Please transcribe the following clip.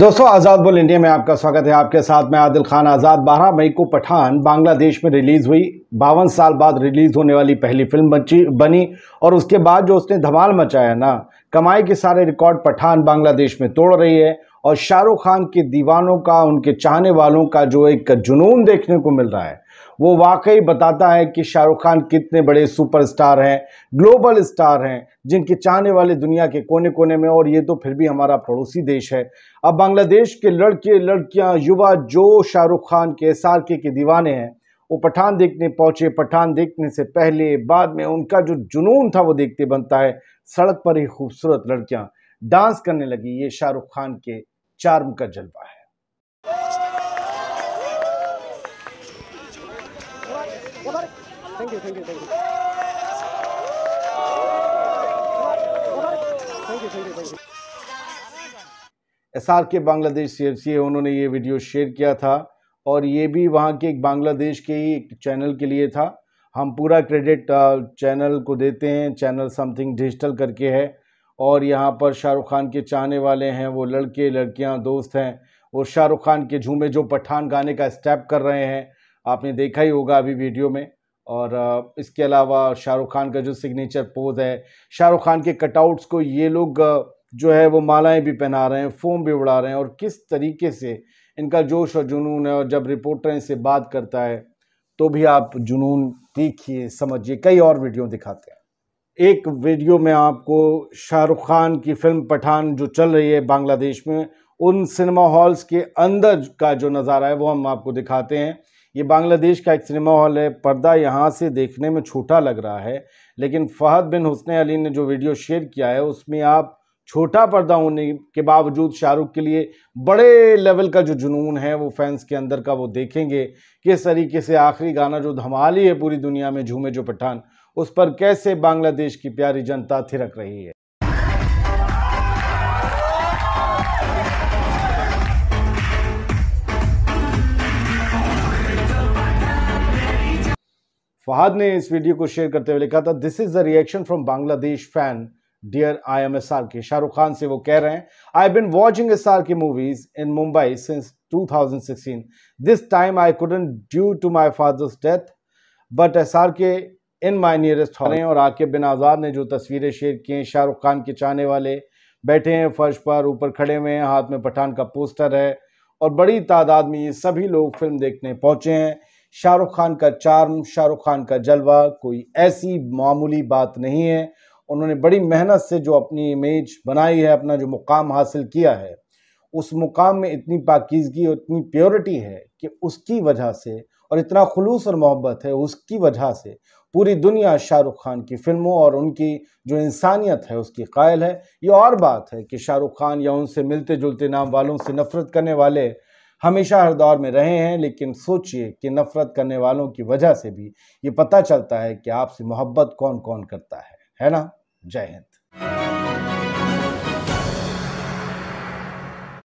दोस्तों आज़ाद बोल इंडिया में आपका स्वागत है आपके साथ मैं आदिल खान आज़ाद 12 मई को पठान बांग्लादेश में रिलीज़ हुई बावन साल बाद रिलीज़ होने वाली पहली फिल्म बची बनी और उसके बाद जो उसने धमाल मचाया ना कमाई के सारे रिकॉर्ड पठान बांग्लादेश में तोड़ रही है और शाहरुख खान के दीवानों का उनके चाहने वालों का जो एक जुनून देखने को मिल रहा है वो वाकई बताता है कि शाहरुख खान कितने बड़े सुपरस्टार हैं ग्लोबल स्टार हैं जिनके चाहने वाले दुनिया के कोने कोने में और ये तो फिर भी हमारा पड़ोसी देश है अब बांग्लादेश के लड़के लड़कियां युवा जो शाहरुख खान के एस के, के दीवाने हैं वो पठान देखने पहुंचे पठान देखने से पहले बाद में उनका जो जुनून था वो देखते बनता है सड़क पर ही खूबसूरत लड़कियां डांस करने लगी ये शाहरुख खान के चार्म का जलवा है एसआर एस आर के बांग्लादेश सी एफ सी उन्होंने ये वीडियो शेयर किया था और ये भी वहाँ के एक बांग्लादेश के ही एक चैनल के लिए था हम पूरा क्रेडिट चैनल को देते हैं चैनल समथिंग डिजिटल करके है और यहाँ पर शाहरुख खान के चाहने वाले हैं वो लड़के लड़कियाँ दोस्त हैं और शाहरुख खान के झूमे जो पठान गाने का स्टेप कर रहे हैं आपने देखा ही होगा अभी वीडियो में और इसके अलावा शाहरुख खान का जो सिग्नेचर पोज है शाहरुख खान के कटआउट्स को ये लोग जो है वो मालाएं भी पहना रहे हैं फोम भी उड़ा रहे हैं और किस तरीके से इनका जोश और जुनून है और जब रिपोर्टर इनसे बात करता है तो भी आप जुनून देखिए समझिए कई और वीडियो दिखाते हैं एक वीडियो में आपको शाहरुख खान की फिल्म पठान जो चल रही है बांग्लादेश में उन सिनेमा हॉल्स के अंदर का जो नज़ारा है वो हम आपको दिखाते हैं ये बांग्लादेश का एक सिनेमा हॉल है पर्दा यहाँ से देखने में छोटा लग रहा है लेकिन फ़हद बिन हुसन अली ने जो वीडियो शेयर किया है उसमें आप छोटा पर्दा होने के बावजूद शाहरुख के लिए बड़े लेवल का जो जुनून है वो फैंस के अंदर का वो देखेंगे किस तरीके से आखिरी गाना जो धमाली है पूरी दुनिया में झूमे जो पठान उस पर कैसे बांग्लादेश की प्यारी जनता थिरक रही है फहाद ने इस वीडियो को शेयर करते हुए लिखा था this is the reaction from Bangladesh fan dear I am S R K Shahrukh Khan से वो कह रहे हैं I been watching S R की movies in Mumbai since 2016 this time I couldn't due to my father's death but S R K in my nearest hall और आके बिन आज़ाद ने जो तस्वीरें शेयर की हैं शाहरुख खान के चाहने वाले बैठे हैं फर्श पर ऊपर खड़े हुए हैं हाथ में पठान का पोस्टर है और बड़ी तादाद में ये सभी लोग फिल्म देखने पहुंचे हैं शाहरुख खान का चार्म शाहरुख खान का जलवा कोई ऐसी मामूली बात नहीं है उन्होंने बड़ी मेहनत से जो अपनी इमेज बनाई है अपना जो मुकाम हासिल किया है उस मुकाम में इतनी पाकिजगी और इतनी प्योरिटी है कि उसकी वजह से और इतना खलूस और मोहब्बत है उसकी वजह से पूरी दुनिया शाहरुख खान की फ़िल्मों और उनकी जो इंसानियत है उसकी कायल है ये और बात है कि शाहरुख खान या उनसे मिलते जुलते नाम वालों से नफ़रत करने वाले हमेशा हर दौर में रहे हैं लेकिन सोचिए कि नफ़रत करने वालों की वजह से भी ये पता चलता है कि आपसे मोहब्बत कौन कौन करता है है ना जय हिंद